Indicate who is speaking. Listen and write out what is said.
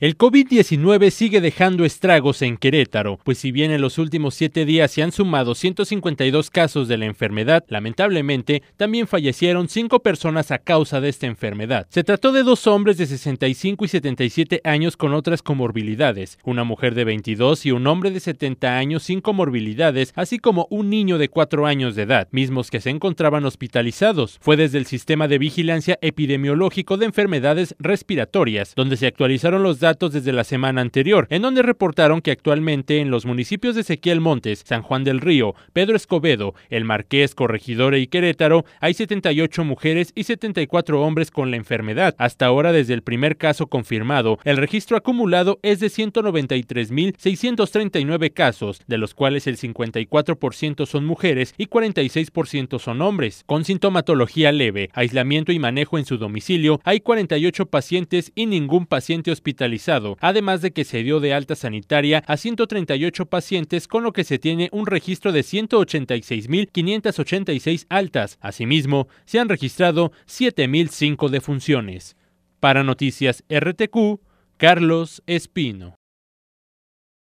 Speaker 1: El COVID-19 sigue dejando estragos en Querétaro, pues si bien en los últimos siete días se han sumado 152 casos de la enfermedad, lamentablemente también fallecieron cinco personas a causa de esta enfermedad. Se trató de dos hombres de 65 y 77 años con otras comorbilidades, una mujer de 22 y un hombre de 70 años sin comorbilidades, así como un niño de 4 años de edad, mismos que se encontraban hospitalizados. Fue desde el Sistema de Vigilancia Epidemiológico de Enfermedades Respiratorias, donde se actualizaron los datos datos desde la semana anterior, en donde reportaron que actualmente en los municipios de Ezequiel Montes, San Juan del Río, Pedro Escobedo, El Marqués, Corregidora y e Querétaro, hay 78 mujeres y 74 hombres con la enfermedad. Hasta ahora, desde el primer caso confirmado, el registro acumulado es de 193.639 casos, de los cuales el 54% son mujeres y 46% son hombres. Con sintomatología leve, aislamiento y manejo en su domicilio, hay 48 pacientes y ningún paciente hospitalizado además de que se dio de alta sanitaria a 138 pacientes, con lo que se tiene un registro de 186.586 altas. Asimismo, se han registrado 7.005 defunciones. Para Noticias RTQ, Carlos Espino.